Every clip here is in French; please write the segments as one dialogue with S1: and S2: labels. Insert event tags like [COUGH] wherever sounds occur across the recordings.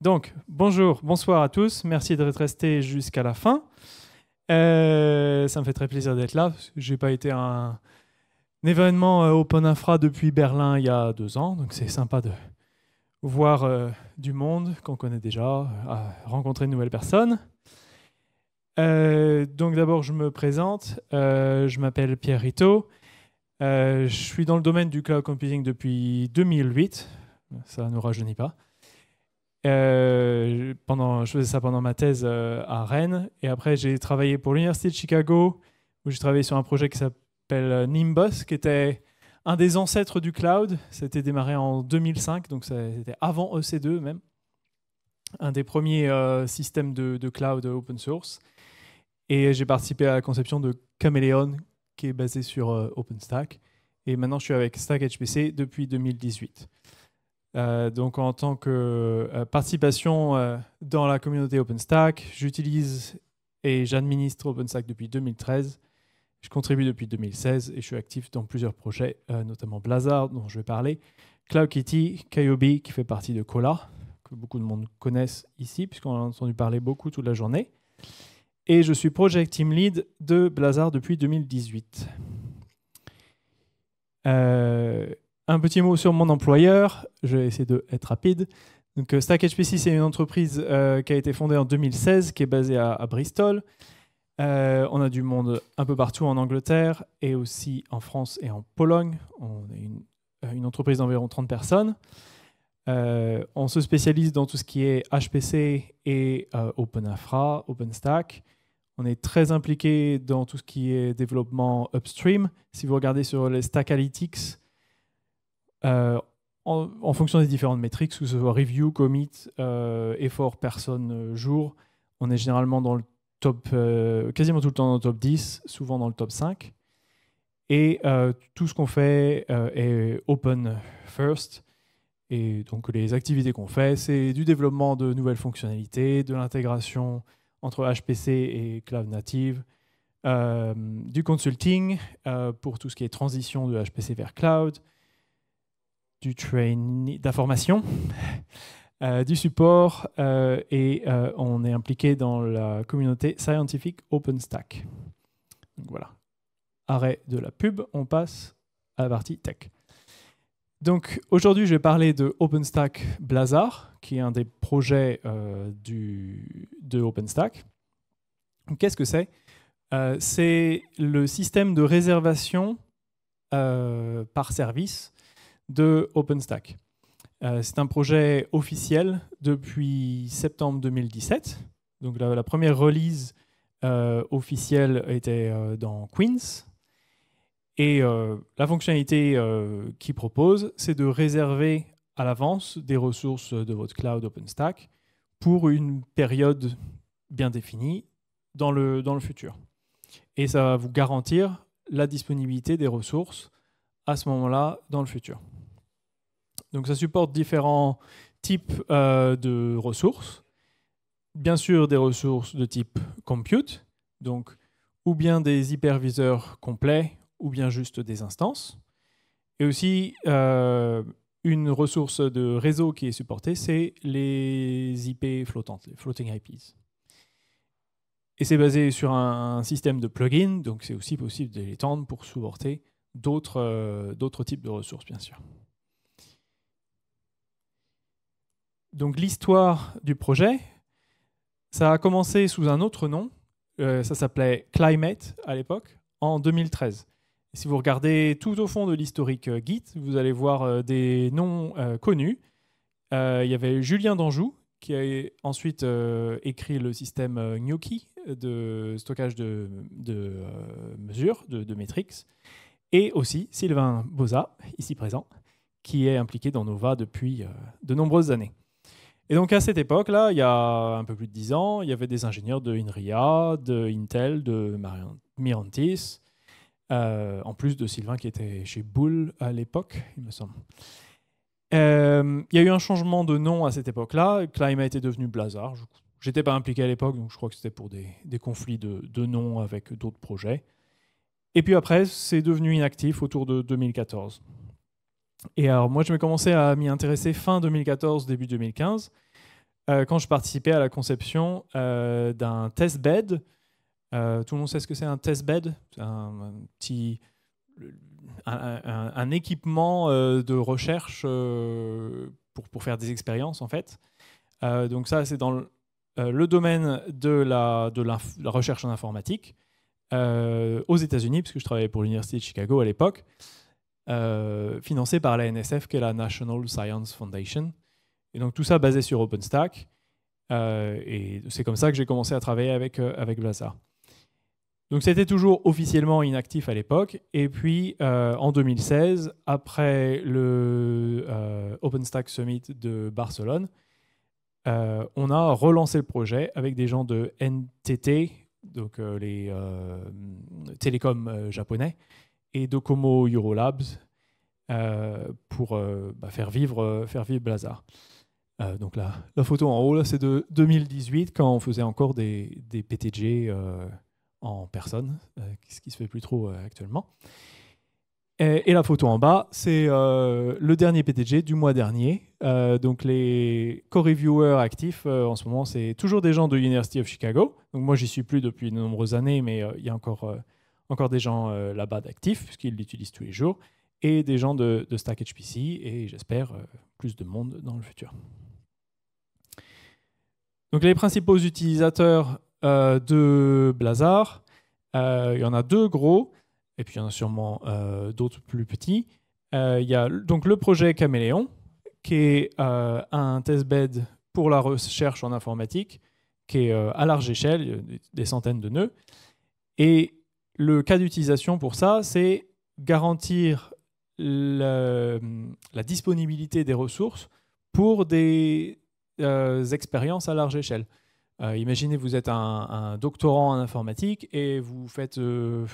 S1: Donc, bonjour, bonsoir à tous. Merci d'être resté jusqu'à la fin. Euh, ça me fait très plaisir d'être là. J'ai pas été à un, événement euh, Open Infra depuis Berlin il y a deux ans, donc c'est sympa de voir euh, du monde qu'on connaît déjà, rencontrer de nouvelles personnes. donc d'abord, je me présente. je m'appelle Pierre Rito. je suis dans le domaine du cloud computing depuis 2008. Ça ne rajeunit pas. Euh, pendant, je faisais ça pendant ma thèse euh, à Rennes. Et après, j'ai travaillé pour l'Université de Chicago, où j'ai travaillé sur un projet qui s'appelle euh, Nimbus, qui était un des ancêtres du cloud. Ça a été démarré en 2005, donc c'était avant EC2 même. Un des premiers systèmes de, cloud open source. Et j'ai participé à la conception de Chameleon, qui est basé sur OpenStack. Et maintenant, je suis avec Stack HPC depuis 2018. Euh, donc en tant que euh, participation euh, dans la communauté OpenStack, j'utilise et j'administre OpenStack depuis 2013. Je contribue depuis 2016 et je suis actif dans plusieurs projets, notamment Blazard dont je vais parler, CloudKitty, KYOBI qui fait partie de Cola, que beaucoup de monde connaissent ici puisqu'on a entendu parler beaucoup toute la journée. Et je suis Project Team Lead de Blazard depuis 2018. Euh, un petit mot sur mon employeur, je vais essayer d'être rapide. Donc, euh, Stack HPC, c'est une entreprise euh, qui a été fondée en 2016, qui est basée à, Bristol. Euh, on a du monde un peu partout en Angleterre et aussi en France et en Pologne. On est une, entreprise d'environ 30 personnes. on se spécialise dans tout ce qui est HPC et Open Infra, OpenStack. On est très impliqué dans tout ce qui est développement upstream. Si vous regardez sur les Stack Analytics, euh, en, fonction des différentes métriques, que ce soit review, commit, euh, effort, personne, euh, jour, on est généralement dans le top, quasiment tout le temps dans le top 10, souvent dans le top 5. Et tout ce qu'on fait est open first. Et donc les activités qu'on fait, c'est du développement de nouvelles fonctionnalités, de l'intégration entre HPC et cloud native, du consulting pour tout ce qui est transition de HPC vers cloud, du training, d'information, euh, du support euh, et euh, on est impliqué dans la communauté scientifique OpenStack. Donc voilà. Arrêt de la pub, on passe à la partie tech. Donc aujourd'hui, je vais parler de OpenStack Blazar, qui est un des projets du, de OpenStack. Qu'est-ce que c'est C'est le système de réservation par service de OpenStack. Euh, c'est un projet officiel depuis septembre 2017. Donc la, première release euh, officielle était euh, dans Queens. Et la fonctionnalité qu'il propose, c'est de réserver à l'avance des ressources de votre cloud OpenStack pour une période bien définie dans le, dans le futur. Et ça va vous garantir la disponibilité des ressources à ce moment-là dans le futur. Donc ça supporte différents types euh, de ressources. Bien sûr des ressources de type compute, donc ou bien des hyperviseurs complets, ou bien juste des instances. Et aussi euh, une ressource de réseau qui est supportée, c'est les IP flottantes, les floating IPs. Et c'est basé sur un, système de plugin, donc c'est aussi possible de l'étendre pour supporter euh, d'autres types de ressources, bien sûr. donc l'histoire du projet, ça a commencé sous un autre nom, euh, ça s'appelait Climate à l'époque, en 2013. si vous regardez tout au fond de l'historique euh, Git, vous allez voir euh, des noms connus. Il y avait Julien d'Anjou, qui a ensuite écrit le système Gnocchi de stockage de, mesures, de, de métriques, et aussi Sylvain Boza, ici présent, qui est impliqué dans Nova depuis de nombreuses années. Et donc à cette époque-là, il y a un peu plus de dix ans, il y avait des ingénieurs de INRIA, de Intel, de Mirantis, euh, en plus de Sylvain qui était chez Bull à l'époque, il me semble. Euh, il y a eu un changement de nom à cette époque-là. a été devenu Blazar. n'étais pas impliqué à l'époque, donc je crois que c'était pour des, conflits de, de noms avec d'autres projets. Et puis après, c'est devenu inactif autour de 2014. Et alors, moi, je me commençais à m'y intéresser fin 2014, début 2015, euh, quand je participais à la conception euh, d'un testbed. Euh, tout le monde sait ce que c'est un testbed bed un, petit. Un, équipement de recherche pour, pour, faire des expériences, en fait. donc, ça, c'est dans le, domaine de la, de la recherche en informatique aux États-Unis, puisque je travaillais pour l'Université de Chicago à l'époque. Euh, financé par la NSF, qui est la National Science Foundation. Et donc tout ça basé sur OpenStack. Euh, et c'est comme ça que j'ai commencé à travailler avec, euh, avec Blazar. Donc c'était toujours officiellement inactif à l'époque. Et puis en 2016, après le OpenStack Summit de Barcelone, on a relancé le projet avec des gens de NTT, donc les télécoms japonais, et Docomo Eurolabs euh, pour euh, bah, faire, vivre, euh, faire vivre Blazar. donc là, la photo en haut, c'est de 2018, quand on faisait encore des, PTG en personne, ce qui se fait plus trop actuellement. Et, la photo en bas, c'est le dernier PTG du mois dernier. donc les co-reviewers actifs en ce moment, c'est toujours des gens de l'University of Chicago. Donc moi, j'y suis plus depuis de nombreuses années, mais il y a encore encore des gens euh, là-bas d'actifs, puisqu'ils l'utilisent tous les jours, et des gens de, Stack HPC, et j'espère euh, plus de monde dans le futur. Donc les principaux utilisateurs euh, de Blazar, il y en a deux gros, et puis il y en a sûrement d'autres plus petits. Il y a donc le projet Caméléon, qui est un testbed pour la recherche en informatique, qui est à large échelle, des centaines de nœuds. Et le cas d'utilisation pour ça, c'est garantir la, disponibilité des ressources pour des euh, expériences à large échelle. Euh, imaginez, vous êtes un, doctorant en informatique et vous faites euh,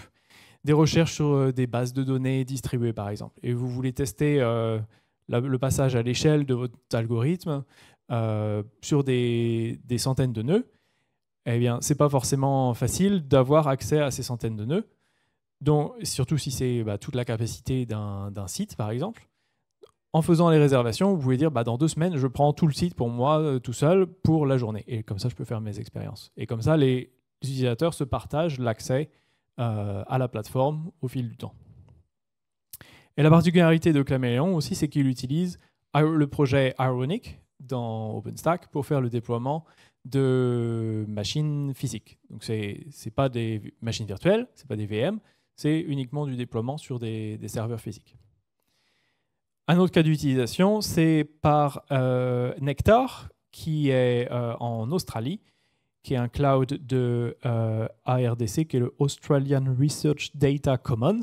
S1: des recherches sur des bases de données distribuées, par exemple, et vous voulez tester le passage à l'échelle de votre algorithme sur des, centaines de nœuds eh bien, c'est pas forcément facile d'avoir accès à ces centaines de nœuds, surtout si c'est bah, toute la capacité d'un site, par exemple. En faisant les réservations, vous pouvez dire bah, dans deux semaines, je prends tout le site pour moi euh, tout seul pour la journée. Et comme ça, je peux faire mes expériences. Et comme ça, les utilisateurs se partagent l'accès euh, à la plateforme au fil du temps. Et la particularité de Claméon aussi, c'est qu'il utilise euh, le projet Ironic dans OpenStack pour faire le déploiement de machines physiques. Donc ce n'est pas des machines virtuelles, ce n'est pas des VM, c'est uniquement du déploiement sur des, serveurs physiques. Un autre cas d'utilisation, c'est par euh, Nectar, qui est euh, en Australie, qui est un cloud de euh, ARDC, qui est le Australian Research Data Commons.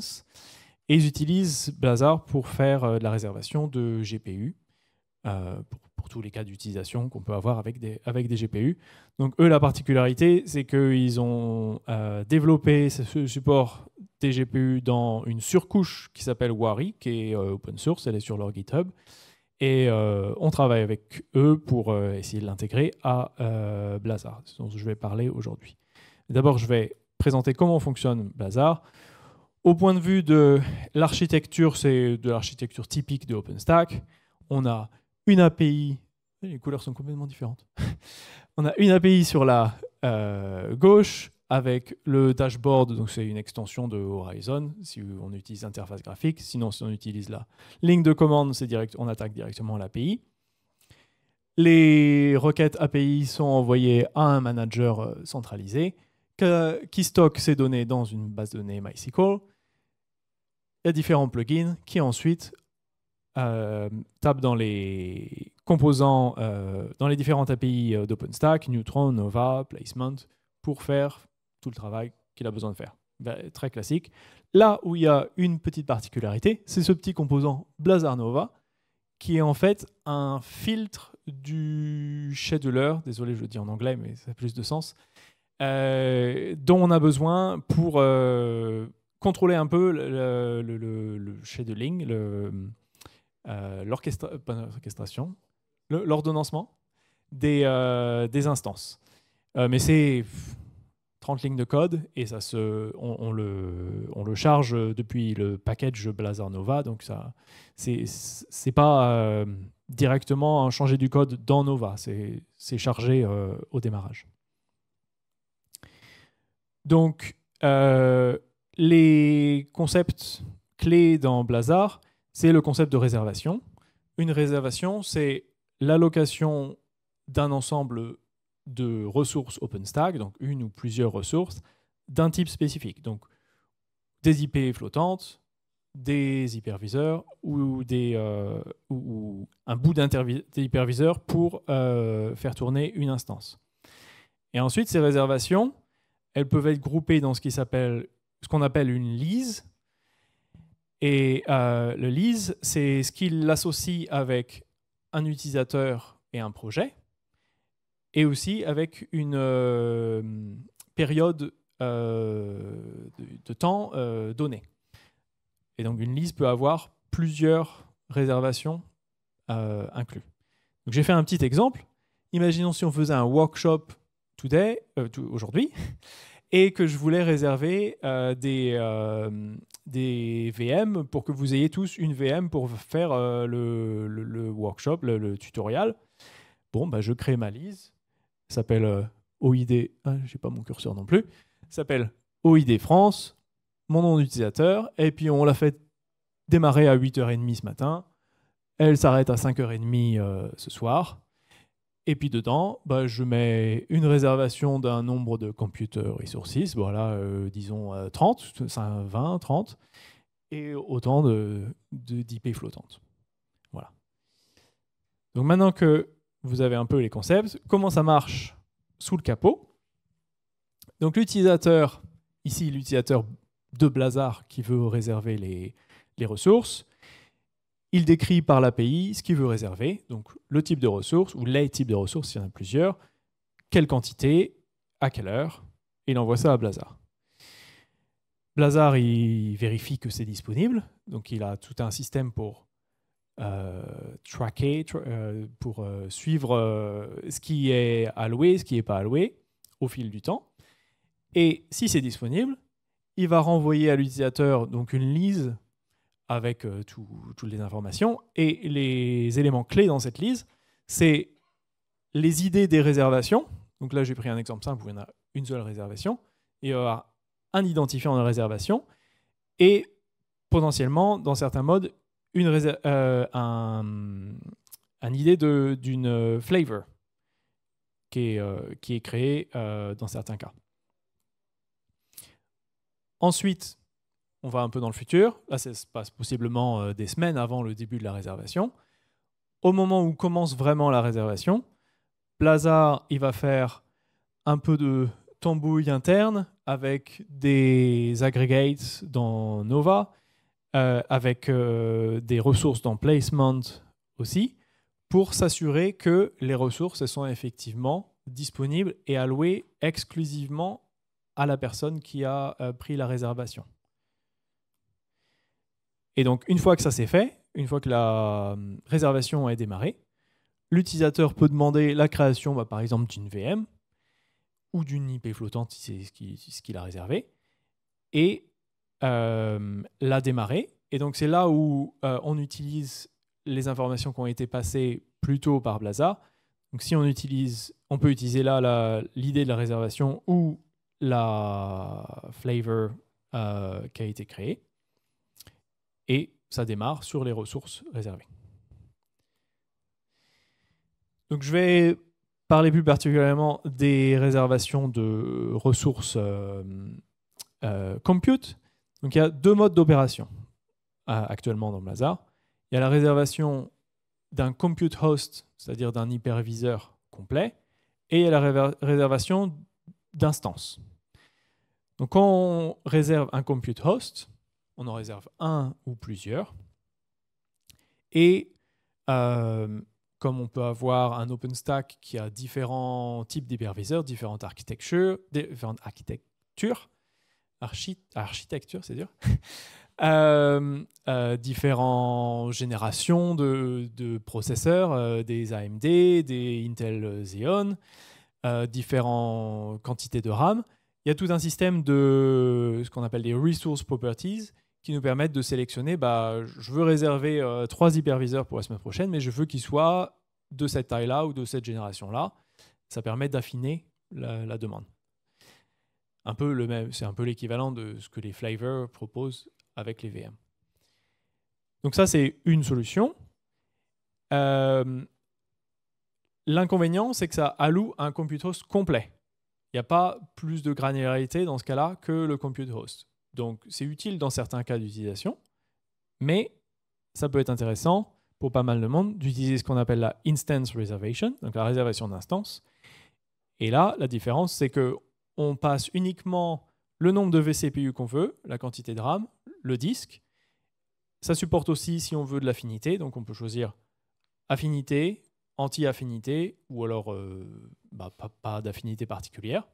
S1: Et ils utilisent Blazar pour faire de la réservation de GPU, pour tous les cas d'utilisation qu'on peut avoir avec des, avec des GPU. Donc eux, la particularité, c'est qu'ils ont euh, développé ce support TGPU dans une surcouche qui s'appelle Wari, qui est euh, open source, elle est sur leur GitHub. Et euh, on travaille avec eux pour essayer de l'intégrer à Blazar, dont je vais parler aujourd'hui. D'abord, je vais présenter comment fonctionne Blazar. Au point de vue de l'architecture, c'est de l'architecture typique de OpenStack. On a une API, les couleurs sont complètement différentes, [LAUGHS] on a une API sur la euh, gauche avec le dashboard, donc c'est une extension de Horizon si on utilise l'interface graphique, sinon si on utilise la ligne de commande, c'est direct, on attaque directement l'API. Les requêtes API sont envoyées à un manager euh, centralisé qui stocke ces données dans une base de données MySQL. Il y a différents plugins qui ensuite euh, tape dans les composants, euh, dans les différentes API euh, d'OpenStack, Neutron, Nova, Placement, pour faire tout le travail qu'il a besoin de faire. Bah, très classique. Là où il y a une petite particularité, c'est ce petit composant Blazar Nova, qui est en fait un filtre du scheduler, désolé je le dis en anglais mais ça a plus de sens, dont on a besoin pour contrôler un peu le, le, le, le euh, l'orchestration, l'ordonnancement des, euh, instances. Euh, mais c'est 30 lignes de code et ça on, le, charge depuis le package Blazard Nova. Donc ça, c'est pas directement changer du code dans Nova, c'est chargé au démarrage. Donc, les concepts clés dans Blazar, c'est le concept de réservation. Une réservation, c'est l'allocation d'un ensemble de ressources OpenStack, donc une ou plusieurs ressources, d'un type spécifique. Donc des IP flottantes, des hyperviseurs ou, des, euh, un bout d'hyperviseur pour euh, faire tourner une instance. Et ensuite, ces réservations, elles peuvent être groupées dans ce qu'on appelle une lise, et euh, le lease, c'est ce qu'il associe avec un utilisateur et un projet, et aussi avec une euh, période euh, de, temps donnée. Et donc une lease peut avoir plusieurs réservations incluses. Donc j'ai fait un petit exemple. Imaginons si on faisait un workshop today, aujourd'hui, [LAUGHS] et que je voulais réserver des des VM pour que vous ayez tous une VM pour faire euh, le, workshop, le, tutoriel. Bon, bah, je crée ma liste. S'appelle euh, OID. Je hein, j'ai pas mon curseur non plus. S'appelle OID France. Mon nom d'utilisateur. Et puis on l'a fait démarrer à 8h30 ce matin. Elle s'arrête à 5h30 euh, ce soir. Et puis dedans, bah, je mets une réservation d'un nombre de computer sources, voilà, euh, disons 30, 20, 30, et autant de d'IP flottantes. Voilà. Donc maintenant que vous avez un peu les concepts, comment ça marche sous le capot Donc l'utilisateur, ici l'utilisateur de Blazar qui veut réserver les ressources, il décrit par l'API ce qu'il veut réserver, donc le type de ressource ou les types de ressources s'il y en a plusieurs, quelle quantité, à quelle heure, et il envoie ça à Blazar. Blazar, il vérifie que c'est disponible, donc il a tout un système pour euh, tracker, euh, pour euh, suivre ce qui est alloué, ce qui n'est pas alloué au fil du temps. Et si c'est disponible, il va renvoyer à l'utilisateur donc une liste avec euh, toutes les informations. Et les éléments clés dans cette liste, c'est les idées des réservations. Donc là, j'ai pris un exemple simple où il y en a une seule réservation. il y aura un identifiant de réservation et potentiellement, dans certains modes, une euh, idée d'une flavor qui est euh, créée dans certains cas. Ensuite, on va un peu dans le futur. Là, ça se passe possiblement euh, des semaines avant le début de la réservation. Au moment où commence vraiment la réservation, Plaza, il va faire un peu de tambouille interne avec des aggregates dans Nova, euh, avec euh, des ressources dans Placement aussi, pour s'assurer que les ressources sont effectivement disponibles et allouées exclusivement à la personne qui a pris la réservation. Et donc, une fois que ça s'est fait, une fois que la euh, réservation est démarrée, l'utilisateur peut demander la création, bah, par exemple, d'une VM ou d'une IP flottante si c'est ce qu'il a réservé, et euh, la démarrer. Et donc, c'est là où euh, on utilise les informations qui ont été passées plus tôt par Blazar. Donc, si on utilise, on peut utiliser là l'idée de la réservation ou la flavor qui a été créée et ça démarre sur les ressources réservées. je vais parler plus particulièrement des réservations de ressources euh, euh, compute. Donc il y a deux modes d'opération euh, actuellement dans Blazar. Il y a la réservation d'un compute host, c'est-à-dire d'un hyperviseur complet, et il y a la réservation d'instances. Donc quand on réserve un compute host, on en réserve un ou plusieurs. Et euh, comme on peut avoir un OpenStack qui a différents types d'hyperviseurs, différentes architectures, différentes architectures, architecture, c'est dur, [LAUGHS] euh, euh, générations de, processeurs, des AMD, des Intel Xeon, différentes quantités de RAM. Il y a tout un système de ce qu'on appelle les « resource properties qui nous permettent de sélectionner, bah, je veux réserver euh, trois hyperviseurs pour la semaine prochaine, mais je veux qu'ils soient de cette taille-là ou de cette génération-là. Ça permet d'affiner la, demande. Un peu le même, c'est un peu l'équivalent de ce que les flavors proposent avec les VM. Donc ça, c'est une solution. Euh, l'inconvénient, c'est que ça alloue un compute host complet. Il n'y a pas plus de granularité dans ce cas-là que le compute host. Donc c'est utile dans certains cas d'utilisation, mais ça peut être intéressant pour pas mal de monde d'utiliser ce qu'on appelle la instance reservation, donc la réservation d'instance. Et là, la différence, c'est que on passe uniquement le nombre de vCPU qu'on veut, la quantité de RAM, le disque. Ça supporte aussi, si on veut, de l'affinité, donc on peut choisir affinité, anti-affinité, ou alors euh, bah, pas, pas d'affinité particulière.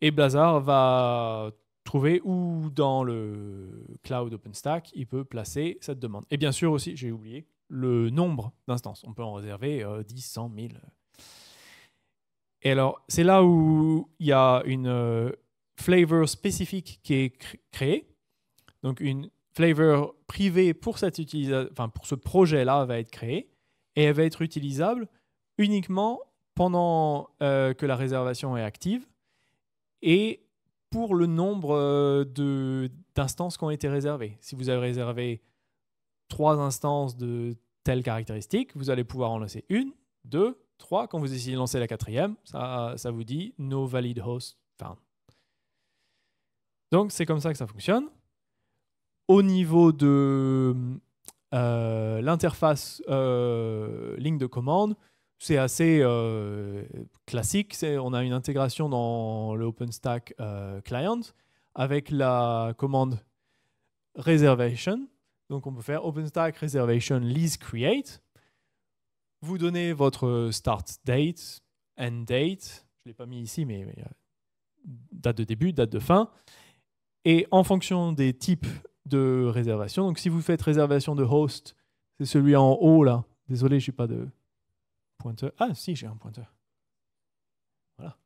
S1: Et Blazar va trouver ou dans le cloud OpenStack, il peut placer cette demande. Et bien sûr aussi, j'ai oublié, le nombre d'instances. On peut en réserver 10, 100, 1000. Et alors, c'est là où il y a une euh, flavor spécifique qui est créée. Donc, une flavor privée pour, cette enfin, pour ce projet-là va être créée et elle va être utilisable uniquement pendant euh, que la réservation est active et pour le nombre euh, d'instances qui ont été réservées. Si vous avez réservé trois instances de telle caractéristique, vous allez pouvoir en lancer une, deux, trois. Quand vous essayez de lancer la quatrième, ça, vous dit no valid host found. Donc c'est comme ça que ça fonctionne. Au niveau de euh, l'interface euh, ligne de commande, c'est assez euh, classique. On a une intégration dans le euh, client avec la commande reservation. Donc on peut faire OpenStack reservation lease create. Vous donnez votre start date, end date. Je ne l'ai pas mis ici, mais, euh, date de début, date de fin. Et en fonction des types de réservation, donc si vous faites réservation de host, c'est celui en haut là. Désolé, je suis pas de ah, si, j'ai un pointeur. Voilà.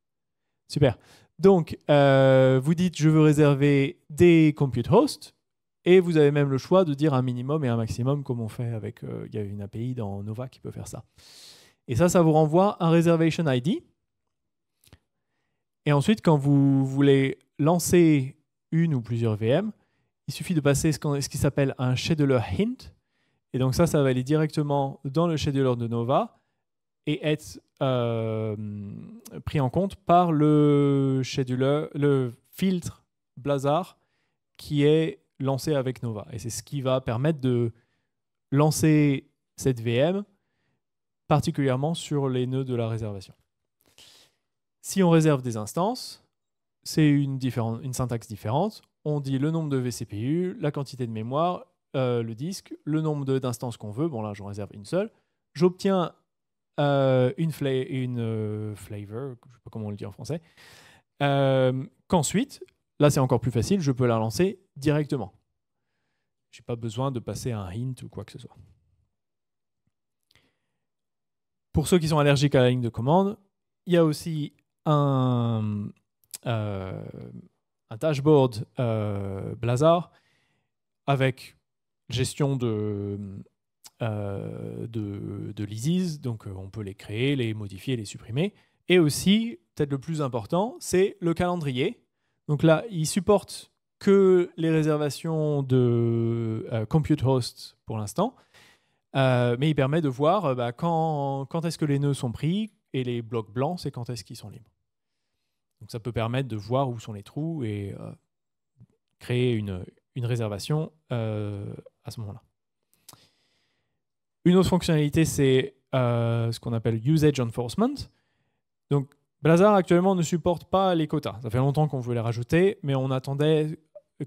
S1: Super. Donc, euh, vous dites je veux réserver des compute hosts et vous avez même le choix de dire un minimum et un maximum, comme on fait avec. Euh, il y a une API dans Nova qui peut faire ça. Et ça, ça vous renvoie un reservation ID. Et ensuite, quand vous voulez lancer une ou plusieurs VM, il suffit de passer ce, ce qui s'appelle un scheduler hint. Et donc ça, ça va aller directement dans le scheduler de Nova et être euh, pris en compte par le scheduler, le filtre Blazar qui est lancé avec Nova. Et c'est ce qui va permettre de lancer cette VM particulièrement sur les nœuds de la réservation. Si on réserve des instances, c'est une, syntaxe différente. On dit le nombre de vCPU, la quantité de mémoire, euh, le disque, le nombre d'instances qu'on veut. Bon là, j'en réserve une seule. J'obtiens euh, une, une euh, flavor, je ne sais pas comment on le dit en français, euh, qu'ensuite, là c'est encore plus facile, je peux la lancer directement. Je n'ai pas besoin de passer un hint ou quoi que ce soit. Pour ceux qui sont allergiques à la ligne de commande, il y a aussi un, un dashboard euh, Blazar avec gestion de, euh, de, de l'ISIS, donc euh, on peut les créer, les modifier, les supprimer. Et aussi, peut-être le plus important, c'est le calendrier. Donc là, il supporte que les réservations de euh, Compute Host pour l'instant, mais il permet de voir bah, quand, quand est-ce que les nœuds sont pris et les blocs blancs, c'est quand est-ce qu'ils sont libres. Donc ça peut permettre de voir où sont les trous et créer une réservation à ce moment-là. Une autre fonctionnalité, c'est euh, ce qu'on appelle Usage Enforcement. Donc, Blazar actuellement ne supporte pas les quotas. Ça fait longtemps qu'on voulait les rajouter, mais on attendait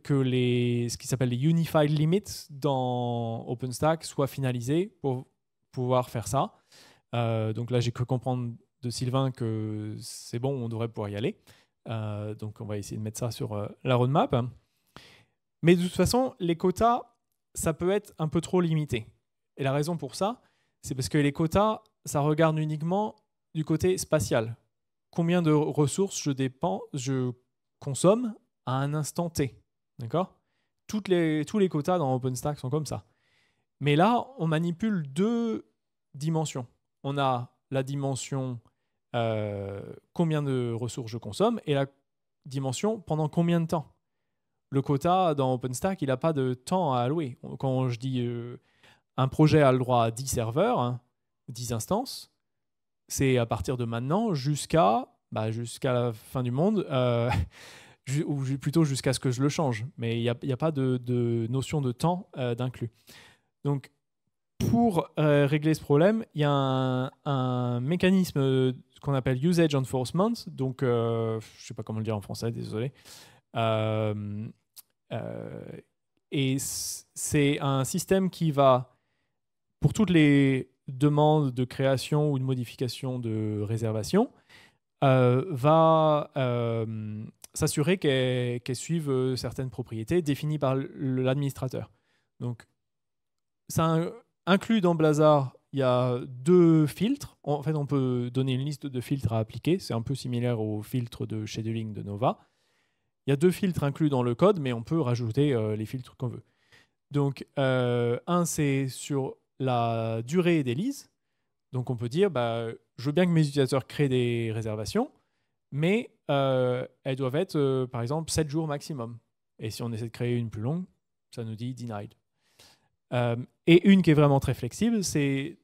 S1: que les, ce qui s'appelle les Unified Limits dans OpenStack soient finalisés pour pouvoir faire ça. Euh, donc là, j'ai cru comprendre de Sylvain que c'est bon, on devrait pouvoir y aller. Euh, donc on va essayer de mettre ça sur la roadmap. Mais de toute façon, les quotas, ça peut être un peu trop limité. Et la raison pour ça, c'est parce que les quotas, ça regarde uniquement du côté spatial. Combien de ressources je, dépends, je consomme à un instant T. D'accord Tous les quotas dans OpenStack sont comme ça. Mais là, on manipule deux dimensions. On a la dimension euh, combien de ressources je consomme et la dimension pendant combien de temps. Le quota dans OpenStack, il n'a pas de temps à allouer. Quand je dis euh, un projet a le droit à 10 serveurs, hein, dix 10 instances. C'est à partir de maintenant jusqu'à bah, jusqu'à la fin du monde, euh, [LAUGHS] ou plutôt jusqu'à ce que je le change. Mais il n'y a, pas de, notion de temps euh, d'inclus. Donc, pour euh, régler ce problème, il y a un, un mécanisme qu'on appelle usage enforcement. Donc, je ne sais pas comment le dire en français, désolé. et c'est un système qui va pour toutes les demandes de création ou de modification de réservation, euh, va euh, s'assurer qu'elle suivent euh, certaines propriétés définies par l'administrateur. Donc, ça inclut dans Blazar, il y a deux filtres. En fait, on peut donner une liste de filtres à appliquer. C'est un peu similaire au filtre de scheduling de Nova. Il y a deux filtres inclus dans le code, mais on peut rajouter les filtres qu'on veut. Donc, un, c'est sur la durée des Donc on peut dire, bah, je veux bien que mes utilisateurs créent des réservations, mais euh, elles doivent être, euh, par exemple, 7 jours maximum. Et si on essaie de créer une plus longue, ça nous dit denied. Euh, et une qui est vraiment très flexible, c'est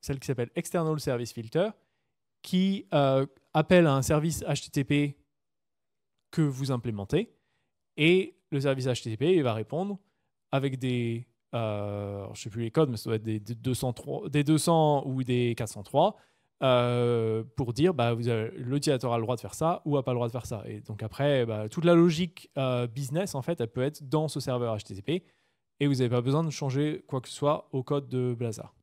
S1: celle qui s'appelle External Service Filter, qui appelle à un service HTTP que vous implémentez, et le service HTTP il va répondre avec des je euh, je sais plus les codes, mais ça doit être des, 203, des 200 ou des 403, euh, pour dire bah, vous l'utilisateur a le droit de faire ça ou a pas le droit de faire ça. Et donc après, bah, toute la logique euh, business, en fait, elle peut être dans ce serveur HTTP et vous n'avez pas besoin de changer quoi que ce soit au code de Blazar.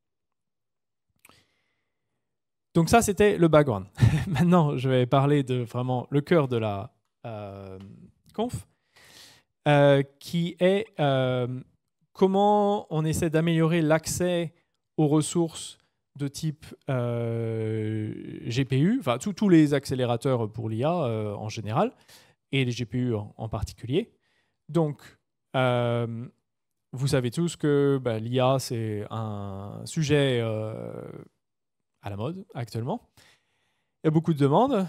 S1: Donc ça, c'était le background. [LAUGHS] Maintenant, je vais parler de vraiment le cœur de la conf, qui est comment on essaie d'améliorer l'accès aux ressources de type euh, GPU, enfin tous les accélérateurs pour l'IA euh, en général, et les GPU en, particulier. Donc, euh, vous savez tous que bah, l'IA, c'est un sujet à la mode actuellement. Il y a beaucoup de demandes,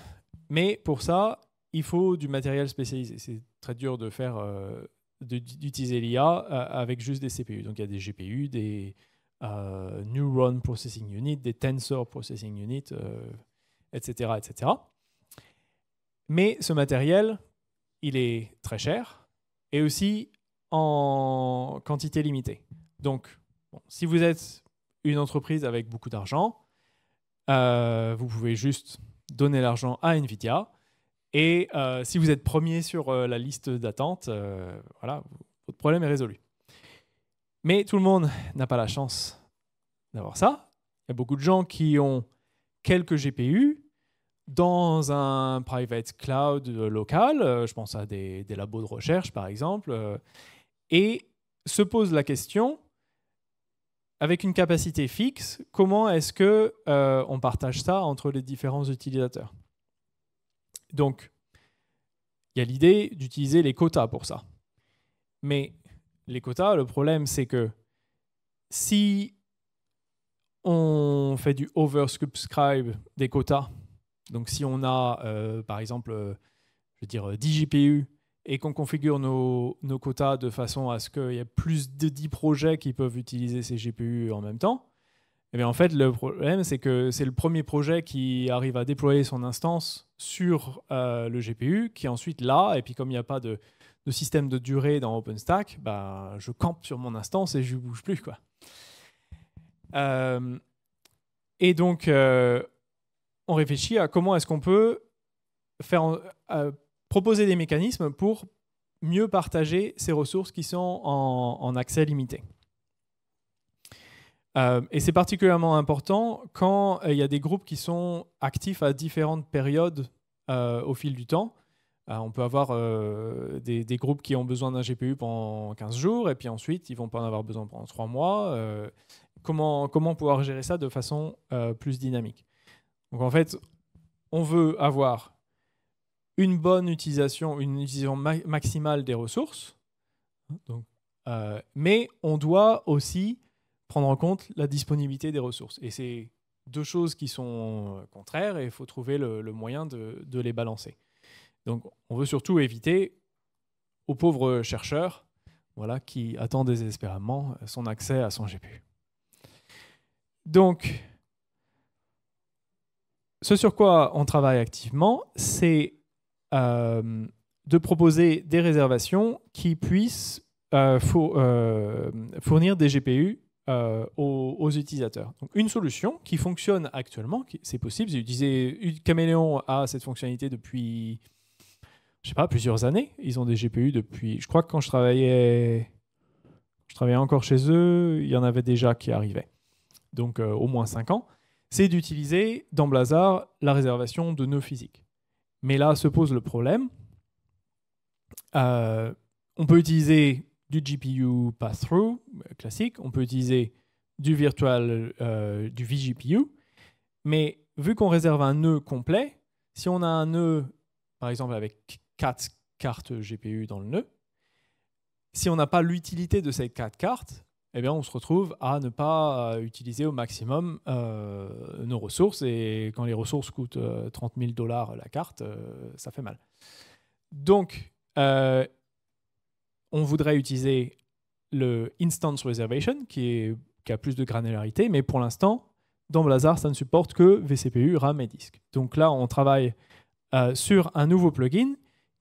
S1: mais pour ça, il faut du matériel spécialisé. C'est très dur de faire d'utiliser l'IA euh, avec juste des CPU. Donc il y a des GPU, des euh, Neuron Processing Unit, des Tensor Processing Unit, etc., euh, etc. Mais ce matériel, il est très cher et aussi en quantité limitée. Donc, si vous êtes une entreprise avec beaucoup d'argent, euh, vous pouvez juste donner l'argent à Nvidia et euh, si vous êtes premier sur euh, la liste d'attente, euh, voilà, votre problème est résolu. Mais tout le monde n'a pas la chance d'avoir ça. Il y a beaucoup de gens qui ont quelques GPU dans un private cloud local. Je pense à des, labos de recherche, par exemple. Et se posent la question, avec une capacité fixe, comment est-ce que on partage ça entre les différents utilisateurs donc, il y a l'idée d'utiliser les quotas pour ça. Mais les quotas, le problème, c'est que si on fait du oversubscribe des quotas, donc si on a, euh, par exemple, euh, je dire, 10 euh, GPU et qu'on configure nos, nos, quotas de façon à ce qu'il y ait plus de 10 projets qui peuvent utiliser ces GPU en même temps, eh en fait, le problème, c'est que c'est le premier projet qui arrive à déployer son instance sur euh, le GPU, qui est ensuite là, et puis comme il n'y a pas de, système de durée dans OpenStack, bah, je campe sur mon instance et je ne bouge plus. Quoi. Euh, et donc, euh, on réfléchit à comment est-ce qu'on peut faire, proposer des mécanismes pour mieux partager ces ressources qui sont en accès limité. Euh, et c'est particulièrement important quand euh, il y a des groupes qui sont actifs à différentes périodes euh, au fil du temps. on peut avoir des, groupes qui ont besoin d'un GPU pendant 15 jours et puis ensuite ils vont pas en avoir besoin pendant 3 mois. comment, comment pouvoir gérer ça de façon plus dynamique Donc en fait, on veut avoir une bonne utilisation, une utilisation maximale des ressources, mais on doit aussi prendre en compte la disponibilité des ressources. Et c'est deux choses qui sont euh, contraires et il faut trouver le, moyen de, les balancer. Donc on veut surtout éviter aux pauvres chercheurs voilà, qui attend désespérément son accès à son GPU. Donc, ce sur quoi on travaille activement, c'est euh, de proposer des réservations qui puissent euh, fournir des GPU euh, aux, utilisateurs. Donc, une solution qui fonctionne actuellement, c'est possible, j'ai utilisé Caméléon a cette fonctionnalité depuis, je sais pas, plusieurs années. Ils ont des GPU depuis, je crois que quand je travaillais, je travaillais encore chez eux, il y en avait déjà qui arrivaient. Donc euh, au moins 5 ans. C'est d'utiliser dans Blazar la réservation de nœuds physiques. Mais là se pose le problème. Euh, on peut utiliser du GPU pass-through euh, classique, on peut utiliser du virtual, euh, du vGPU, mais vu qu'on réserve un nœud complet, si on a un nœud, par exemple, avec quatre cartes GPU dans le nœud, si on n'a pas l'utilité de ces quatre cartes, eh bien, on se retrouve à ne pas euh, utiliser au maximum nos ressources. Et quand les ressources coûtent 30 000 dollars la carte, ça fait mal. Donc, on voudrait utiliser le Instance Reservation, qui, a plus de granularité, mais pour l'instant, dans Blazar, ça ne supporte que vCPU, RAM et disque. Donc là, on travaille euh, sur un nouveau plugin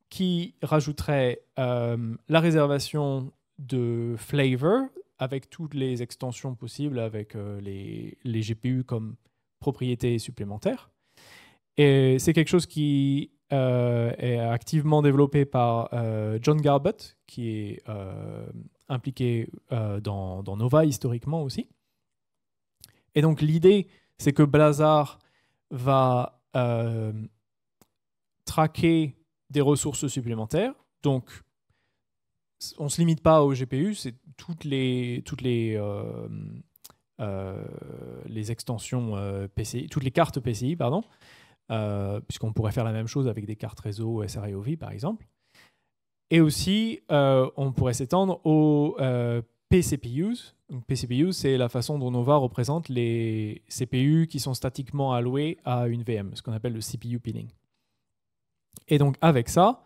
S1: qui rajouterait euh, la réservation de flavor avec toutes les extensions possibles, avec euh, les, les, GPU comme propriété supplémentaire. Et c'est quelque chose qui euh, est activement développé par euh, John Garbutt, qui est euh, impliqué dans, dans, Nova historiquement aussi. Et donc l'idée, c'est que Blazar va traquer des ressources supplémentaires. Donc, on ne se limite pas au GPU, c'est toutes les, toutes les, les extensions PCI, toutes les cartes PCI, pardon, euh, puisqu'on pourrait faire la même chose avec des cartes réseau SRIOV par exemple. Et aussi, euh, on pourrait s'étendre aux euh, PCPUs. Donc, PCPU, c'est la façon dont Nova représente les CPU qui sont statiquement alloués à une VM, ce qu'on appelle le CPU peeling. Et donc avec ça,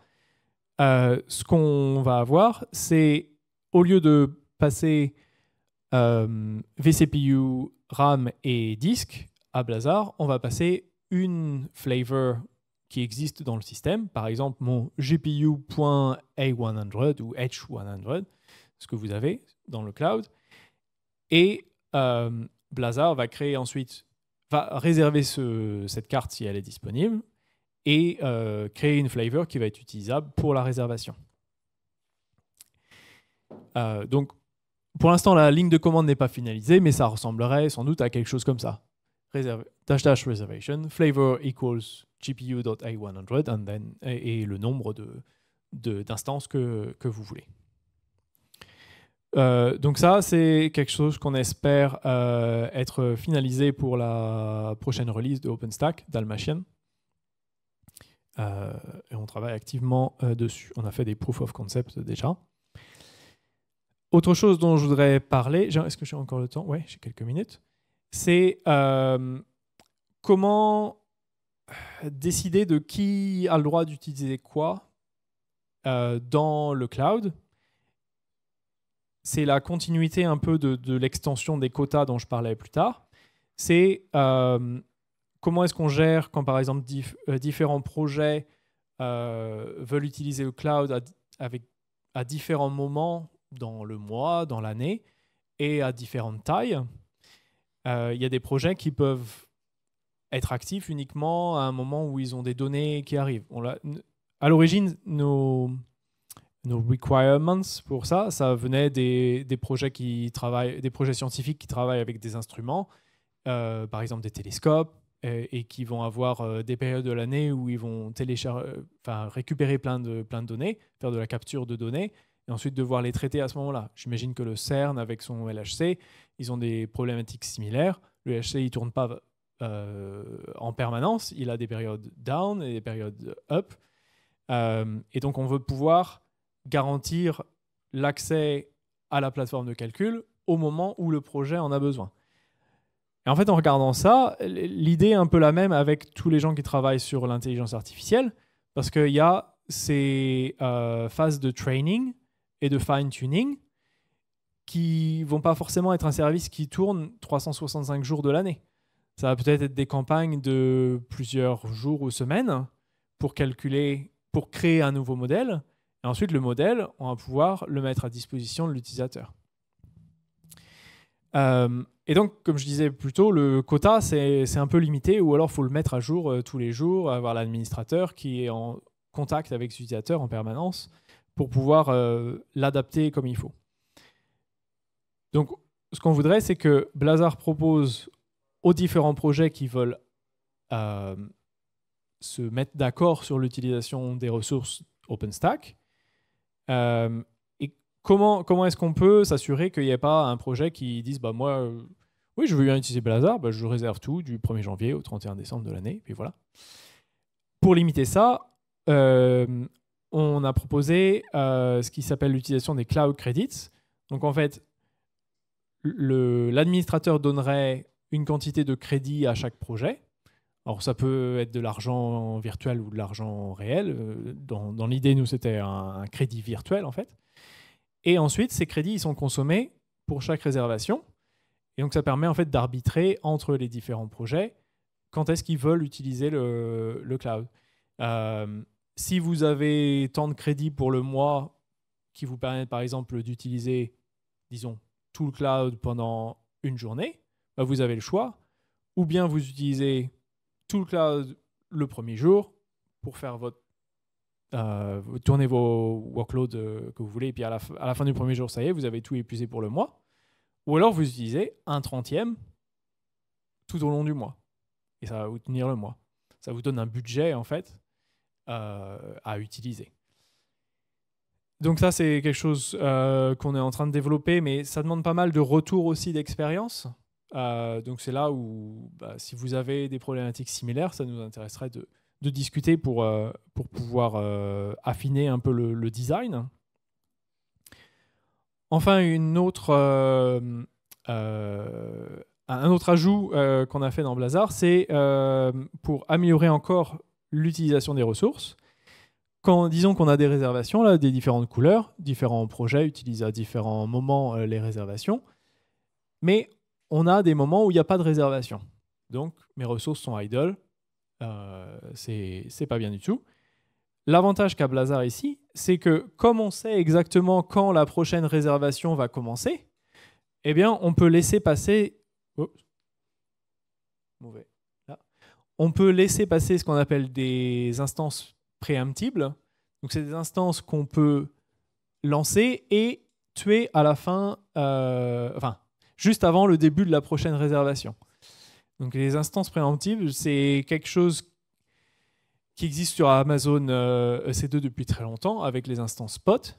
S1: ce qu'on va avoir, c'est au lieu de passer VCPU, RAM et disque à Blazar, on va passer une flavor qui existe dans le système, par exemple mon GPU.A100 ou H100, ce que vous avez dans le cloud, et euh, Blazar va créer ensuite, va réserver cette carte si elle est disponible, et euh, créer une flavor qui va être utilisable pour la réservation. Euh, donc, pour l'instant, la ligne de commande n'est pas finalisée, mais ça ressemblerait sans doute à quelque chose comme ça. réservé dash dash reservation flavor equals gpua 100 and then, et, le nombre d'instances de, d'instances que, vous voulez. Euh, donc ça, c'est quelque chose qu'on espère euh, être finalisé pour la prochaine release de OpenStack, d'Almachian. Euh, et on travaille activement dessus. On a fait des proof of concept déjà. Autre chose dont je voudrais parler, est-ce que j'ai encore le temps Oui, j'ai quelques minutes. C'est comment décider de qui a le droit d'utiliser quoi euh, dans le cloud. C'est la continuité un peu de, l'extension des quotas dont je parlais plus tard. C'est euh, comment est-ce qu'on gère quand, par exemple, euh, différents projets veulent utiliser le cloud avec, à différents moments dans le mois, dans l'année et à différentes tailles. Il y a des projets qui peuvent être actifs uniquement à un moment où ils ont des données qui arrivent. On À l'origine, nos, nos requirements pour ça, ça venait des, projets qui travaillent, des projets scientifiques qui travaillent avec des instruments, euh, par exemple des télescopes, et, qui vont avoir euh, des périodes de l'année où ils vont euh, enfin, récupérer plein de, plein de données, faire de la capture de données, et ensuite devoir les traiter à ce moment-là. J'imagine que le CERN, avec son LHC, ils ont des problématiques similaires. Le LHC, il ne tourne pas euh, en permanence. Il a des périodes down et des périodes up. Euh, et donc, on veut pouvoir garantir l'accès à la plateforme de calcul au moment où le projet en a besoin. Et en fait, en regardant ça, l'idée est un peu la même avec tous les gens qui travaillent sur l'intelligence artificielle, parce qu'il y a ces euh, phases de training et de fine-tuning qui vont pas forcément être un service qui tourne 365 jours de l'année. Ça va peut-être être des campagnes de plusieurs jours ou semaines pour calculer, pour créer un nouveau modèle. Et ensuite, le modèle, on va pouvoir le mettre à disposition de l'utilisateur. Euh, et donc, comme je disais plus tôt, le quota, c'est un peu limité, ou alors il faut le mettre à jour euh, tous les jours, avoir l'administrateur qui est en contact avec l'utilisateur en permanence pour pouvoir euh, l'adapter comme il faut. Donc, ce qu'on voudrait, c'est que Blazar propose aux différents projets qui veulent euh, se mettre d'accord sur l'utilisation des ressources OpenStack. Euh, et comment, comment est-ce qu'on peut s'assurer qu'il n'y ait pas un projet qui dise bah, Moi, euh, oui, je veux bien utiliser Blazar bah, je réserve tout du 1er janvier au 31 décembre de l'année, puis voilà. Pour limiter ça, on a proposé ce qui s'appelle l'utilisation des cloud credits. Donc en fait, l'administrateur donnerait une quantité de crédit à chaque projet. Alors ça peut être de l'argent virtuel ou de l'argent réel. Euh, dans, l'idée, nous, c'était un, crédit virtuel en fait. Et ensuite, ces crédits, ils sont consommés pour chaque réservation. Et donc ça permet en fait d'arbitrer entre les différents projets quand est-ce qu'ils veulent utiliser le, cloud. Euh, si vous avez tant de crédits pour le mois qui vous permettent par exemple d'utiliser, disons, tout le cloud pendant une journée, bah, vous avez le choix. Ou bien vous utilisez tout le cloud le premier jour pour faire votre euh, tourner vos workloads euh, que vous voulez, et puis à la, fin du premier jour, ça y est, vous avez tout épuisé pour le mois. Ou alors vous utilisez un trentième tout au long du mois. Et ça va vous tenir le mois. Ça vous donne un budget, en fait, euh, à utiliser. Donc ça, c'est quelque chose qu'on est en train de développer, mais ça demande pas mal de retours aussi d'expérience. Euh, donc c'est là où, bah, si vous avez des problématiques similaires, ça nous intéresserait de, discuter pour, euh, pour pouvoir euh, affiner un peu le, design. Enfin, une autre, un autre ajout qu'on a fait dans Blazar, c'est pour améliorer encore l'utilisation des ressources. Quand, disons qu'on a des réservations, là, des différentes couleurs, différents projets utilisent à différents moments les réservations, mais on a des moments où il n'y a pas de réservation. Donc, mes ressources sont idle. Euh, c'est pas bien du tout. L'avantage qu'a Blazar ici, c'est que comme on sait exactement quand la prochaine réservation va commencer, eh bien, on peut laisser passer. Mauvais. On peut laisser passer ce qu'on appelle des instances préemptibles. Donc, c'est des instances qu'on peut lancer et tuer à la fin, euh, enfin, juste avant le début de la prochaine réservation. Donc les instances préemptives, c'est quelque chose qui existe sur Amazon EC2 euh, e depuis très longtemps avec les instances Spot.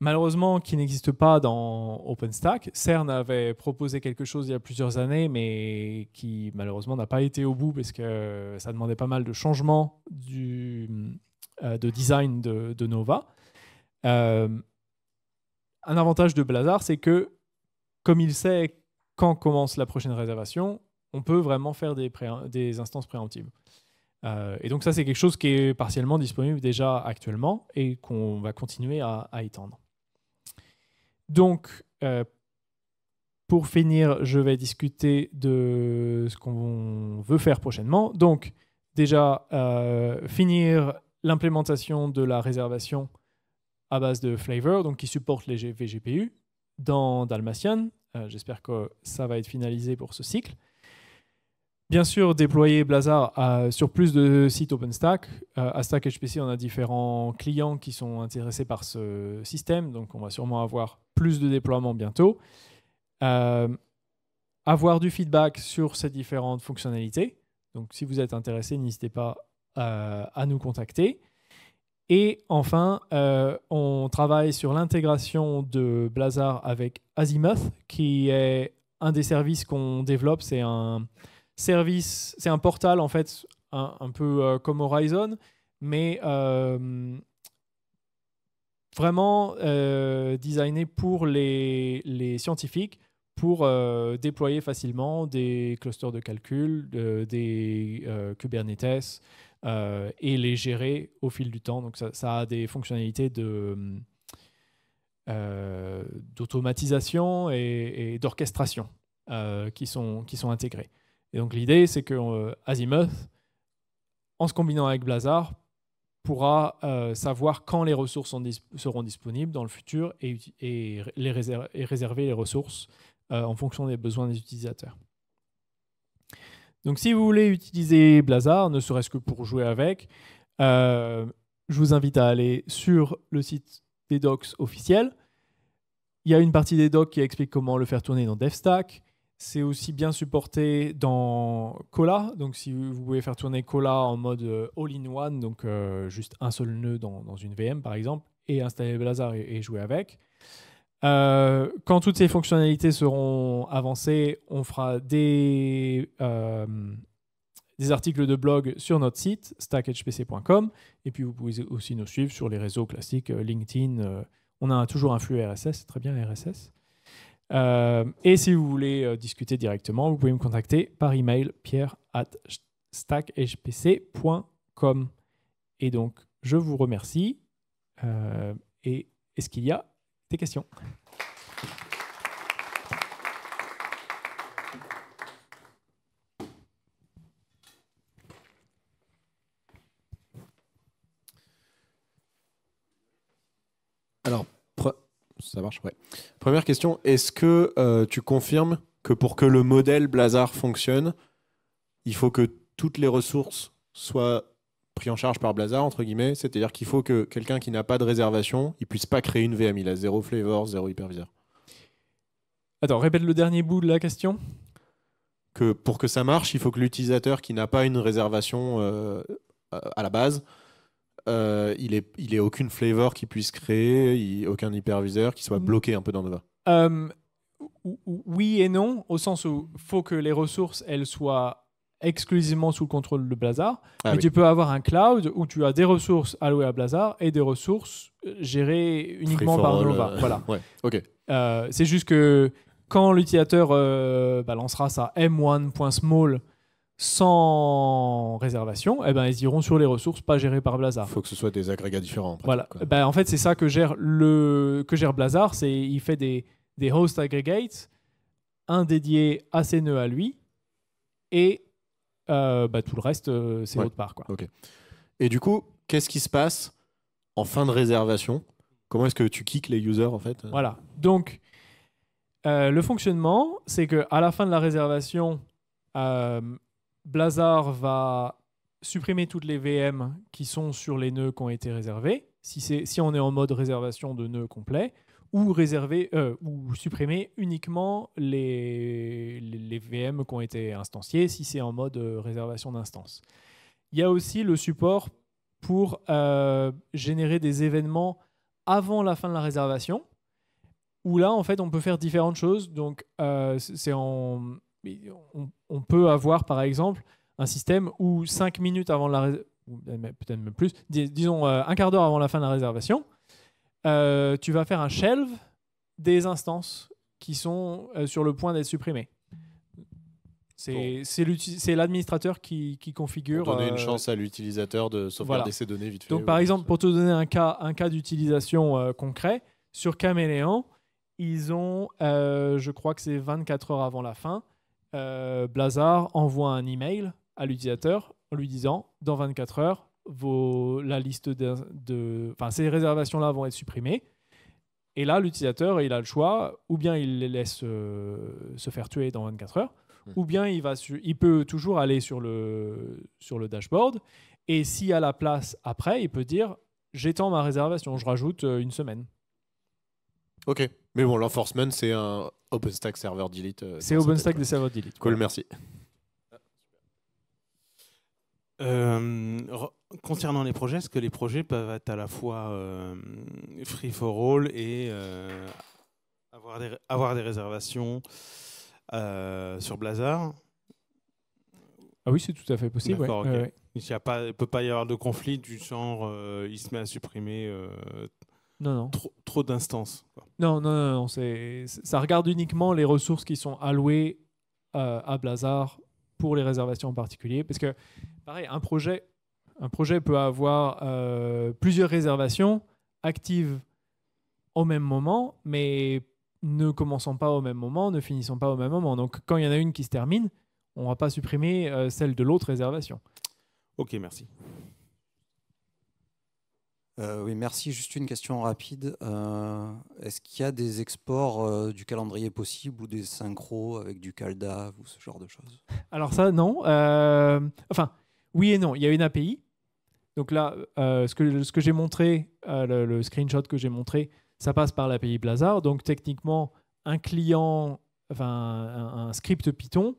S1: Malheureusement, qui n'existe pas dans OpenStack. CERN avait proposé quelque chose il y a plusieurs années, mais qui malheureusement n'a pas été au bout parce que ça demandait pas mal de changements du, euh, de design de, Nova. Euh, un avantage de Blazar, c'est que comme il sait quand commence la prochaine réservation, on peut vraiment faire des, instances préemptives. Euh, et donc ça, c'est quelque chose qui est partiellement disponible déjà actuellement et qu'on va continuer à, étendre. Donc, euh, pour finir, je vais discuter de ce qu'on veut faire prochainement. Donc, déjà, euh, finir l'implémentation de la réservation à base de Flavor, donc qui supporte les VGPU, dans Dalmatian. Euh, j'espère que ça va être finalisé pour ce cycle. Bien sûr, déployer Blazar sur plus de sites OpenStack. Euh, à Stack HPC, on a différents clients qui sont intéressés par ce système, donc on va sûrement avoir plus de déploiements bientôt. Euh, avoir du feedback sur ces différentes fonctionnalités. Donc, si vous êtes intéressé, n'hésitez pas à nous contacter. Et enfin, euh, on travaille sur l'intégration de Blazar avec Azimuth, qui est un des services qu'on développe. C'est un service, c'est un portal en fait, un, peu euh, comme Horizon, mais euh, vraiment designé pour les, les scientifiques pour déployer facilement des clusters de calcul, des Kubernetes, euh, et les gérer au fil du temps. Donc ça, a des fonctionnalités euh, d'automatisation et, d'orchestration euh, qui, sont, qui sont intégrées. Et donc l'idée, c'est que Azimuth, en se combinant avec Blazar, pourra savoir quand les ressources seront disponibles dans le futur et, les et réserver les ressources en fonction des besoins des utilisateurs. Donc si vous voulez utiliser Blazar, ne serait-ce que pour jouer avec, euh, je vous invite à aller sur le site des docs officiels. Il y a une partie des docs qui explique comment le faire tourner dans DevStack. C'est aussi bien supporté dans Cola. Donc, si vous pouvez faire tourner Cola en mode euh, all-in-one, donc euh, juste un seul nœud dans, une VM par exemple, et installer Blazar et jouer avec. Euh, quand toutes ces fonctionnalités seront avancées, on fera des, euh, des articles de blog sur notre site, stackhpc.com. Et puis, vous pouvez aussi nous suivre sur les réseaux classiques, euh, LinkedIn. on a toujours un flux RSS, très bien RSS. et si vous voulez discuter directement, vous pouvez me contacter par email pierre at stackhpc.com. Et donc, je vous remercie. et est-ce qu'il y a questions. Alors, ça marche, ouais. Première question, est-ce que euh, tu confirmes que pour que le modèle Blazar fonctionne, il faut que toutes les ressources soient pris en charge par Blazar, entre guillemets, c'est-à-dire qu'il faut que quelqu'un qui n'a pas de réservation, il puisse pas créer une VM, il a zéro flavor, zéro hyperviseur. Attends, répète le dernier bout de la question. Que pour que ça marche, il faut que l'utilisateur qui n'a pas une réservation euh, à la base, euh, il n'ait il aucune flavor qu'il puisse créer, aucun hyperviseur qui soit mm. bloqué un peu dans Nova. Euh, oui et non, au sens où faut que les ressources, elles soient exclusivement sous le contrôle de Blazar. Ah mais tu peux avoir un cloud où tu as des ressources allouées à Blazar et des ressources euh, gérées uniquement par Nova. Euh, voilà. [LAUGHS] ok. Euh, c'est juste que quand l'utilisateur bah, lancera balancera sa m1.small sans réservation, eh ben, ils iront sur les ressources pas gérées par Blazar. Il faut que ce soit des agrégats différents. En voilà. Bah, en fait, c'est ça que gère, le... que gère Blazar. C'est... Il fait des... des host aggregates, un dédié à ses nœuds à lui, et euh, bah, tout le reste, euh, c'est votre autre part. Quoi. Et du coup, qu'est-ce qui se passe en fin de réservation Comment est-ce que tu kicks les users en fait Voilà. Donc, euh, le fonctionnement, c'est que à la fin de la réservation, Blazar va supprimer toutes les VM qui sont sur les nœuds qui ont été réservés si, si on est en mode réservation de nœuds complet, ou réserver euh, ou supprimer uniquement les, les, VM qui ont été instanciées si c'est en mode euh, réservation d'instance. Il y a aussi le support pour euh, générer des événements avant la fin de la réservation, où là, en fait, on peut faire différentes choses. Donc, c'est on, on, peut avoir, par exemple, un système où 5 minutes avant la, ou peut-être même plus, disons euh, un quart d'heure avant la fin de la réservation, euh, tu vas faire un shelve des instances qui sont euh, sur le point d'être supprimées. C'est l'administrateur qui, qui, configure. donner une chance à l'utilisateur de sauvegarder ses données vite fait. Donc, par exemple, pour te donner un cas, un cas d'utilisation concret, sur Caméléon, ils ont, je crois que c'est 24 heures avant la fin, Blazar envoie un email à l'utilisateur lui disant dans 24 heures, vos, la liste de, enfin ces réservations là vont être supprimées. Et là, l'utilisateur, il a le choix, ou bien il les laisse euh, se faire tuer dans 24 heures, hmm. ou bien il, va il peut toujours aller sur le, sur le dashboard, et s'il y a la place après, il peut dire, j'étends ma réservation, je rajoute euh, une semaine. Ok, mais bon, l'enforcement, c'est un OpenStack server delete. Euh, c'est OpenStack des Server delete. Cool, merci. Euh, concernant les projets, est-ce que les projets peuvent être à la fois euh, free for all et euh, avoir, des, réservations sur Blazar Ah oui, c'est tout à fait possible. Il ne peut pas y avoir de conflit du genre il se met à supprimer non, Trop, d'instances. Non, non, non, ça regarde uniquement les ressources qui sont allouées à Blazar pour les réservations en particulier, parce que Pareil, un projet, un projet peut avoir euh, plusieurs réservations actives au même moment, mais ne commençons pas au même moment, ne finissons pas au même moment. Donc quand il y en a une qui se termine, on ne va pas supprimer euh, celle de l'autre réservation.
S2: Ok, merci. Euh, oui, merci. Juste une question rapide. Est-ce qu'il y a des exports du calendrier possible ou des synchros avec du Calda ou ce genre de choses
S1: Alors ça, non. enfin, oui et non, il y a une API. Donc là, euh, ce que, j'ai montré, euh, le, screenshot que j'ai montré, ça passe par l'API Blazar. Donc techniquement, un client, enfin un, script Python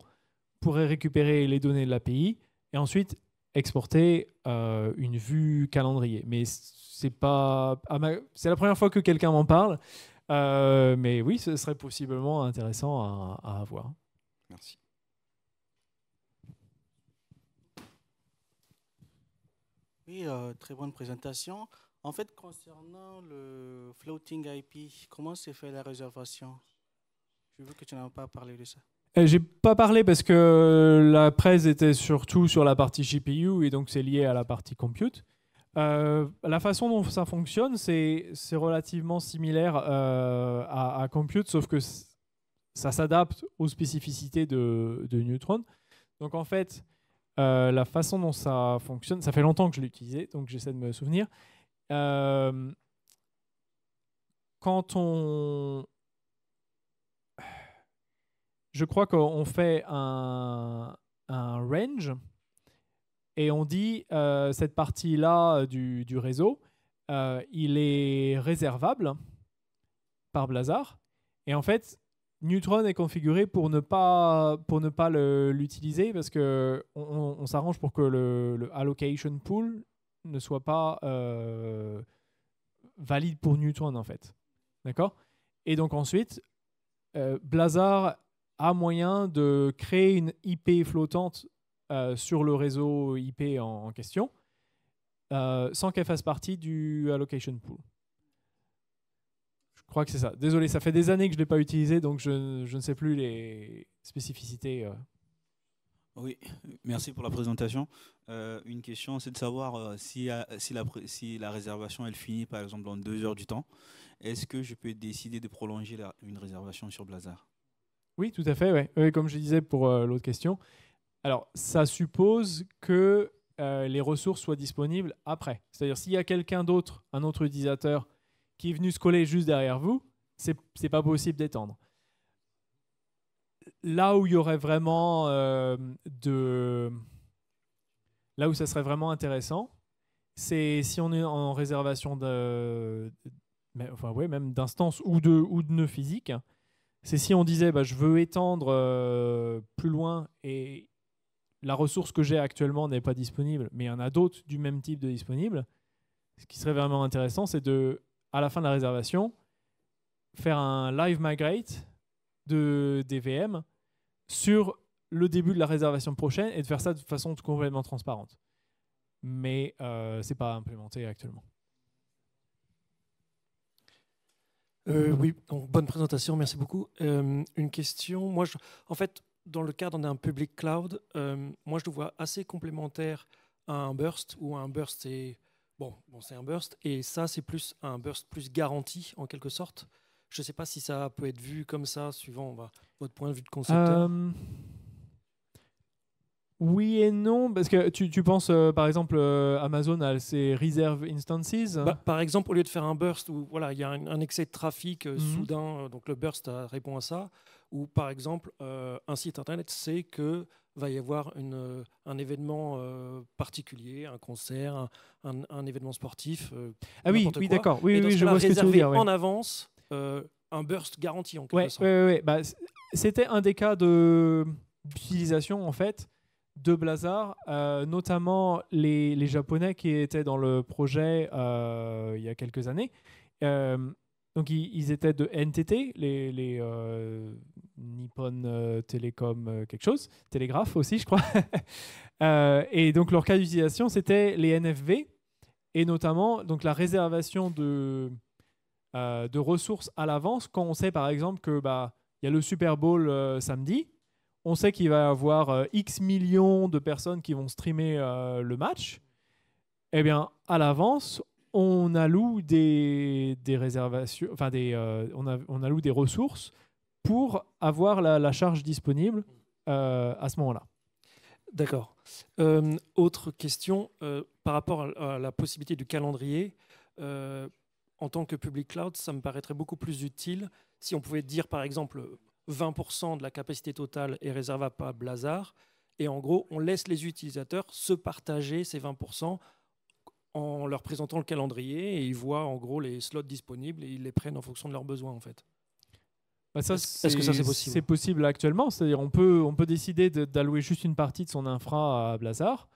S1: pourrait récupérer les données de l'API et ensuite exporter euh, une vue calendrier. Mais c'est pas, c'est la première fois que quelqu'un m'en parle. mais oui, ce serait possiblement intéressant à avoir.
S2: Merci. Oui, euh, très bonne présentation. En fait, concernant le floating IP, comment
S1: s'est fait la réservation Je veux que tu n'as pas parlé de ça. Euh, j'ai pas parlé parce que la presse était surtout sur la partie GPU et donc c'est lié à la partie compute. Euh, la façon dont ça fonctionne, c'est relativement similaire à, compute, sauf que ça s'adapte aux spécificités de, de, Neutron. Donc en fait, euh, la façon dont ça fonctionne, ça fait longtemps que je l'ai utilisé, donc j'essaie de me souvenir. Euh, quand on... Je crois qu'on fait un, range et on dit euh, cette partie-là du, du, réseau, il est réservable par Blazar. Et en fait, Neutron est configuré pour ne pas, pour ne pas l'utiliser parce que on, s'arrange pour que le, allocation pool ne soit pas euh, valide pour Neutron en fait. D'accord Et donc ensuite, euh, Blazar a moyen de créer une IP flottante euh, sur le réseau IP en question euh, sans qu'elle fasse partie du allocation pool. Je crois que c'est ça. Désolé, ça fait des années que je ne l'ai pas utilisé, donc je, ne sais plus les spécificités. Euh.
S2: Oui, merci pour la présentation. Euh, une question, c'est de savoir euh, si, si, la, si la réservation, elle finit par exemple dans deux heures du temps, est-ce que je peux décider de prolonger une réservation sur Blazar
S1: Oui, tout à fait. Ouais. comme je disais pour l'autre question, alors ça suppose que les ressources soient disponibles après. C'est-à-dire s'il y a quelqu'un d'autre, un autre utilisateur, qui est venu se coller juste derrière vous, c'est pas possible d'étendre. Là où il y aurait vraiment euh, de. Là où ça serait vraiment intéressant, c'est si on est en réservation de. enfin, même d'instance ou de, ou de physique. C'est si on disait bah, je veux étendre euh, plus loin et la ressource que j'ai actuellement n'est pas disponible, mais il y en a d'autres du même type de disponible. Ce qui serait vraiment intéressant, c'est de à la fin de la réservation, faire un live migrate de, des VM sur le début de la réservation prochaine et de faire ça de façon complètement transparente. Mais euh, c'est ce n'est pas implémenté actuellement.
S2: Euh, oui, bonne présentation, merci beaucoup. Euh, une question, moi, je, en fait, dans le cadre d'un public cloud, moi, je le vois assez complémentaire à un burst, où un burst, est Bon, bon c'est un burst, et ça, c'est plus un burst plus garanti, en quelque sorte. Je ne sais pas si ça peut être vu comme ça, suivant votre point de vue de concepteur.
S1: Euh, oui et non, parce que tu, tu penses euh, par exemple euh, Amazon a ses reserve instances. Bah,
S2: par exemple, au lieu de faire un burst où voilà il y a un, excès de trafic mhm. soudain, donc le burst répond à ça. Ou par exemple un site internet sait que va y avoir euh, un événement euh, particulier, un concert, un, événement sportif. Euh, ah oui, oui d'accord. Oui, oui, je vois ce que En avance, un burst garanti en quelque sorte.
S1: Ouais, bah, c'était un des cas d'utilisation en fait de Blazar, notamment les, les, Japonais qui étaient dans le projet il y a quelques années. Donc ils, étaient de NTT, les, euh, Nippon euh, Telecom euh, quelque chose, Télégraphe aussi je crois. [LAUGHS] et donc leur cas d'utilisation c'était les NFV et notamment donc la réservation de, de ressources à l'avance quand on sait par exemple que bah il y a le Super Bowl samedi, on sait qu'il va y avoir X millions de personnes qui vont streamer le match. Eh bien, à l'avance, on alloue des, réservations, enfin des, euh, on, des ressources pour avoir la, charge disponible euh, à ce
S2: moment-là. D'accord. Euh, autre question par rapport à, la possibilité du calendrier. en tant que public cloud, ça me paraîtrait beaucoup plus utile si on pouvait dire par exemple 20% de la capacité totale est réservable à Blazar et en gros on laisse les utilisateurs se partager ces 20% en leur présentant le calendrier et ils voient en gros les slots disponibles et ils les prennent en fonction de leurs besoins en fait.
S1: Bah, ça, Est-ce que ça c'est possible C'est possible actuellement, c'est-à-dire on peut, on peut décider d'allouer juste une partie de son infra à Blazar.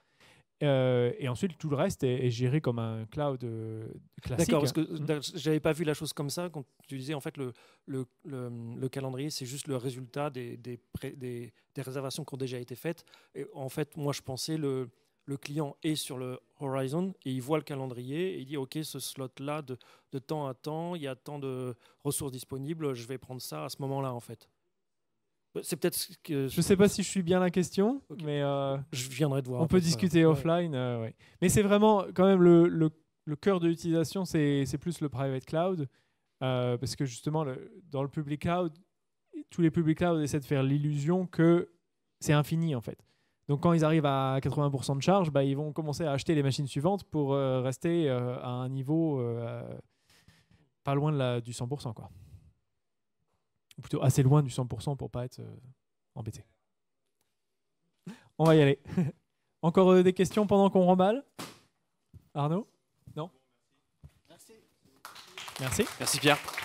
S1: Euh, et ensuite, tout le reste est, géré comme un cloud euh, classique. D'accord, parce
S2: que hein? j'avais pas vu la chose comme ça. Quand tu disais, en fait, le, le, le, calendrier, c'est juste le résultat des des, des, réservations qui ont déjà été faites. Et en fait, moi, je pensais le, le client est sur le Horizon et il voit le calendrier et il dit OK, ce slot-là, de, de, temps à temps, il y a tant de ressources disponibles, je vais prendre ça à ce moment-là, en fait. C'est peut-être que... Je ne sais pas si je
S1: suis bien la question,
S2: mais... Euh, je viendrai de voir. On peut discuter offline,
S1: euh, Mais c'est vraiment quand même le, le, cœur de l'utilisation, c'est plus le private cloud, euh, parce que justement, dans le public cloud, tous les public cloud essaient de faire l'illusion que c'est infini, en fait. Donc quand ils arrivent à 80% de charge, bah, ils vont commencer à acheter les machines suivantes pour euh, rester euh, à un niveau euh, pas loin du 100%. Quoi. Ou plutôt assez loin du 100% pour pas être embêté. On va y aller. [LAUGHS] Encore des questions pendant qu'on remballe Arnaud Non Merci. Merci. Merci Pierre.